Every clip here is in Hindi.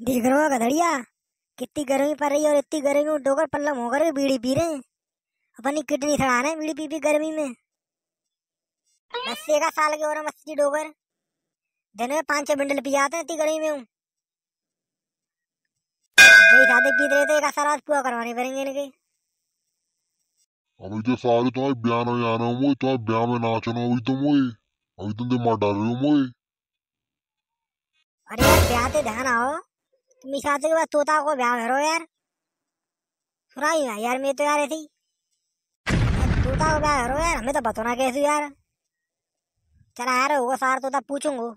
देख रहे हो गधड़िया कितनी गर्मी पड़ रही है और इतनी गर्मी में डोकर पल्लम होकर बीड़ी पी रहे हैं अपनी किडनी सड़ा रहे बीड़ी पी पी गर्मी में बस्से का साल के और रहा डोकर दिन में पाँच छः बिंडल पी जाते हैं इतनी गर्मी में हूँ शादी तो एक पूरा करवाने पड़ेंगे इनके अभी तो सारे तो ब्याह में हो तो ब्याह में नाचना अभी अभी दिमाग डाल रहे हो अरे यार ब्याह ध्यान आओ तुम इस के बाद तोता को ब्याह करो यार सुना ना यार मैं तो यार ऐसी तोता को ब्याह करो यार हमें तो बताना कैसे यार चला यार होगा सार तोता पूछूंगो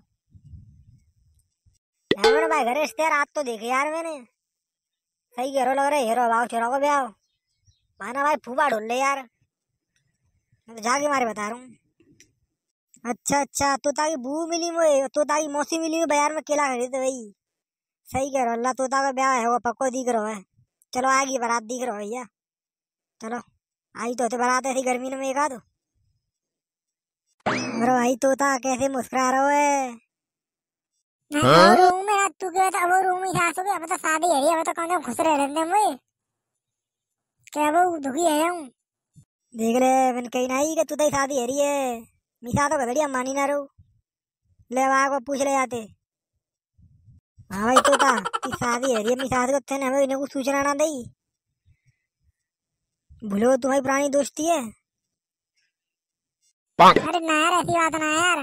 मैंने भाई घरे रिश्ते रात तो देखे यार मैंने सही कह रो लग रहे हेरो भाव छोरा को ब्याह माना भाई फूफा ढोल ले यार मैं तो जाके मारे बता रहा हूँ अच्छा अच्छा तोता की बू मिली मुझे तोता की मौसी मिली हुई बाजार में केला खरीदे भाई सही कह रहे हो अल्लाह तोता का ब्याह है वो पक्को दिख रहा है चलो आएगी बारात दिख रहा भैया चलो आई तो, तो बारात ऐसी गर्मी में एक दो अरे भाई तोता कैसे मुस्कुरा रहा है हाँ? रूम में रात तू गया था वो रूम में सास हो अब तो शादी है अब तो कौन है खुश रह रहे हैं भाई क्या वो दुखी है हूं देख ले मैंने कहीं नहीं कि तू तो शादी है रही है मिसा तो गधड़िया मानी ना रहो ले को पूछ ले जाते हाँ भाई तोता की शादी है अपनी सास को तेने हमें इन्हें कुछ सूचना ना दी भूलो तुम्हारी पुरानी दोस्ती है अरे ना यार ऐसी बात ना यार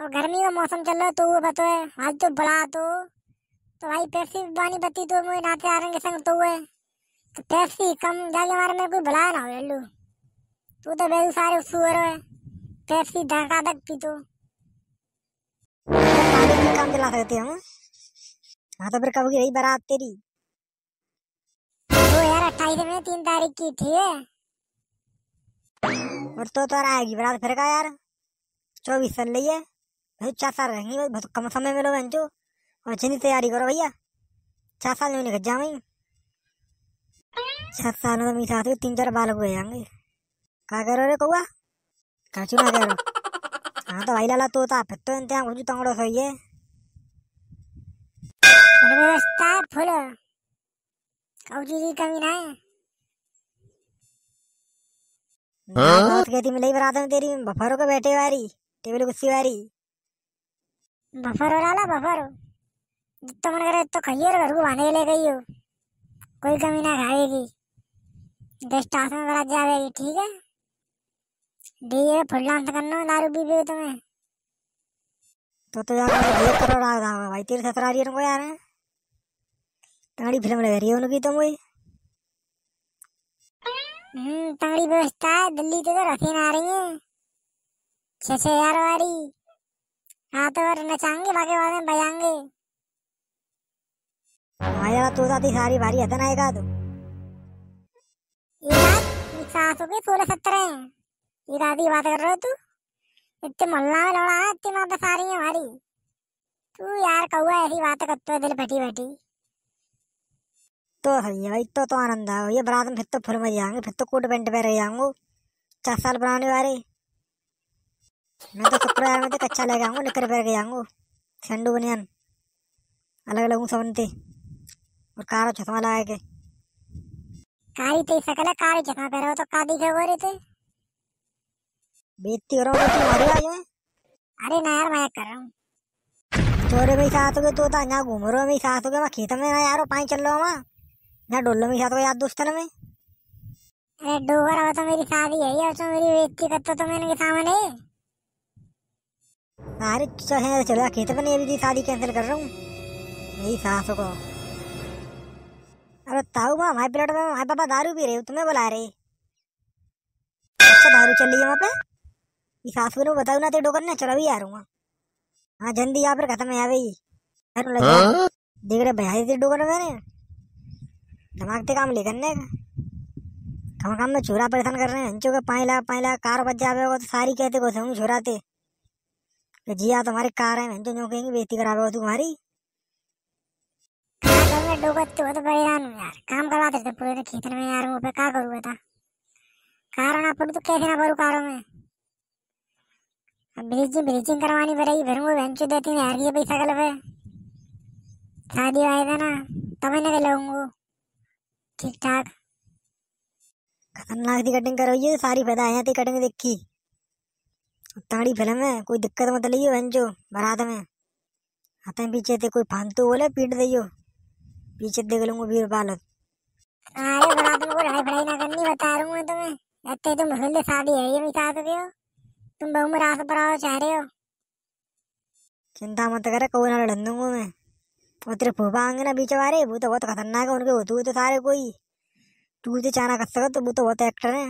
और गर्मी का मौसम चल रहा है तो वो बतो है आज तो बड़ा तो तो भाई पैसे बानी बत्ती तो मुझे नाते आ के संग तो हुए तो पैसे कम जाके हमारे में कोई बड़ा ना हो तू तो बेरू सारे सुअर है पैसे धका धक पी तो काम दिला सकते हम हाँ तो फिर कब की रही बारात तेरी यार अट्ठाईस में तीन तारीख की थी और तो आएगी बारात फिर का यार चौबीस साल रही भाई चार साल रहेंगे बहुत कम समय में लोग और तैयारी करो भैया छह साल में निकल जाओ छह साल में मेरे साथ तीन चार बाल हो जाएंगे कहा करो रे कौआ कहा चुना कह रहा हाँ तो भाई लाला ಆತ फिर तो इंतजाम ಅಂತ ಉಂಜು ತಂಗಡೋ ಸೊಯ್ಯೆ व्यवस्था फुल जी की कमी ना है कहती हाँ? मिले में तेरी बफरो को बैठे वारी टेबल कुर्सी वारी बफर बफरो लाला बफर जितना मन करे तो खाइए घर को बांधे ले गई हो कोई कमी ना खाएगी गेस्ट हाउस में बरात जाएगी ठीक है डीजे फुल करनो दारू पी पी तुम्हें तो तो यार मुझे करोड़ आ रहा भाई तेरे ससुराल ही उनको यार तगड़ी फिल्म ले रही है उनकी तो मुझे हम्म तगड़ी व्यवस्था है दिल्ली तो हसीन ना रही है छः छः यार वाली हाँ तो और नचाएंगे बाकी बाद में बजाएंगे हाँ यार तो दादी सारी भारी ना आएगा तो सासों के सोलह सत्रह हैं ये दादी बात कर रहे हो तू इतने मल्ला में लड़ा है इतनी बात बसा रही है हमारी तू यार कौआ ऐसी बात करते हो दिल बैठी बैठी तो भैया भाई तो तो आनंद है ये बरात में फिर तो फुल मजे जाएंगे फिर तो कोट पेंट पे रह जाऊंगा चार साल पुराने वाले मैं तो शुक्रवार में तो कच्चा ले जाऊंगा निकर पे के जाऊंगा सेंडू बनियान अलग अलग हूँ सबनते और कार चश्मा लगा के कारी तेरी सकल है कारी चश्मा पहरा हो तो कादी दिखे हो रहे थे बीतती रहो तुम्हारी आयु में अरे ना यार मैं कर रहा हूँ तोरे भाई साथ हो गए तो यहाँ घूम रहे मेरी साथ हो मैं खेत में ना यार पानी चल रहा हूँ वहाँ यहाँ डोलो मेरी साथ हो यार दोस्तन में अरे डूबा रहा तो मेरी शादी है यार तो मेरी बेइज्जती करता तो मैंने सामने अरे तो चलो चलो खेत में नहीं अभी शादी कैंसिल कर रहा हूँ मेरी सास को अरे ताऊ माँ हमारे प्लेट में हमारे पापा दारू पी रहे हो तुम्हें बुला रहे अच्छा दारू चल रही है वहाँ पे ಈ ಸಾಸ್ವೆನೂ ಬತಾವನ ತೆ ಡೋಕರ್ ನೆ ಚಲವಿ ಯಾರುವಾ हां जल्दी यहां पर खत्म है भाई हाँ? देख रहे भैया थी डूबने मैंने दिमाग ते काम लेकर ने कम काम में छोरा परेशान कर रहे हैं हंचो के पाई लाख पाई लाख कार बज जावे तो सारी कहते को हूँ छोराते के जी आ तुम्हारी कार है हंचो तो जो कहेंगे बेइज्जती करावे तुम्हारी डोबत हाँ, तो परेशान तो यार काम करवा थे पूरे खेत में यार वो पे का करूँ बता कारण अपन तो कैसे ना भरू कारों में ब्लीचिंग ब्रिजिंग करवानी पड़ेगी फिर वो बेंचू देती तीन यार ये पैसा कल पे शादी आए थे ना तब मैंने कर लूंगू ठीक ठाक खतरनाक की कटिंग करो ये सारी पैदा आ जाती कटिंग देखी ताड़ी फिल्म है कोई दिक्कत मत लियो बेंचो बारात में आते हैं पीछे थे कोई फांतू बोले पीट दियो पीछे देख लूंगा वीर बाल अरे बारात में कोई लड़ाई फड़ाई ना करनी बता रहा हूँ तुम्हें इतने तुम भूल शादी है ये मैं चाहते हो तुम बहु में रास पर आओ चाह रहे हो चिंता मत करे कोई ना लड़न दूंगा मैं वो तेरे फूफा आएंगे ना बीच वाले वो तो बहुत खतरनाक है उनके वो तू तो सारे कोई तू तो चाना कर सका तो वो तो बहुत एक्टर है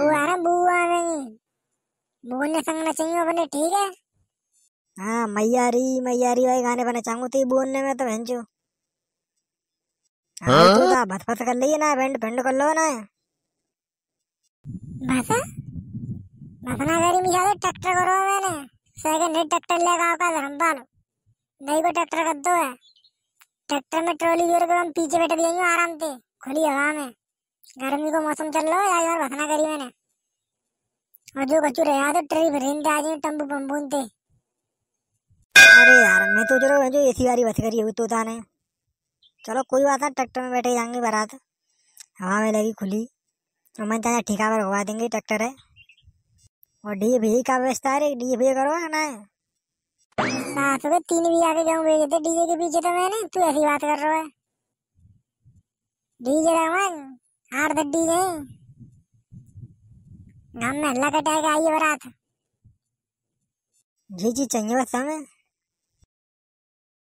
बुआ ना बुआ नहीं बोलने संगना चाहिए अपने ठीक है हाँ मैयारी मैयारी भाई गाने बने चाहूंगा तो बोलने में तो बहन हाँ तू हाँ? तो भत तो भत कर लिए ना बैंड बैंड कर लो ना हैंड ट्रैक्टर नहीं को ट्रैक्टर कर दो है ट्रैक्टर में ट्रॉली हम पीछे बैठ आराम से खुली हवा में गर्मी को मौसम चल रहा है यार मैंने और जो रहे तो ट्री टम्बू बम्बून थे अरे यार मैं तो चलो जो वाली बस करी हुई तो जाने चलो कोई बात ना ट्रैक्टर में बैठे जाएंगे बारात हवा में लगी खुली अमन चाचा ठेका पर घुमा देंगे ट्रैक्टर है और डी भी का व्यवस्था है डी भी करो ना साथ में तीन भी आगे जाऊं भेजे थे डीजे के पीछे तो मैंने तू ऐसी बात कर रहा है डीजे रमन आठ दस डीजे हम में हल्ला कटाएगा आइए बरात जी जी चाहिए बस हमें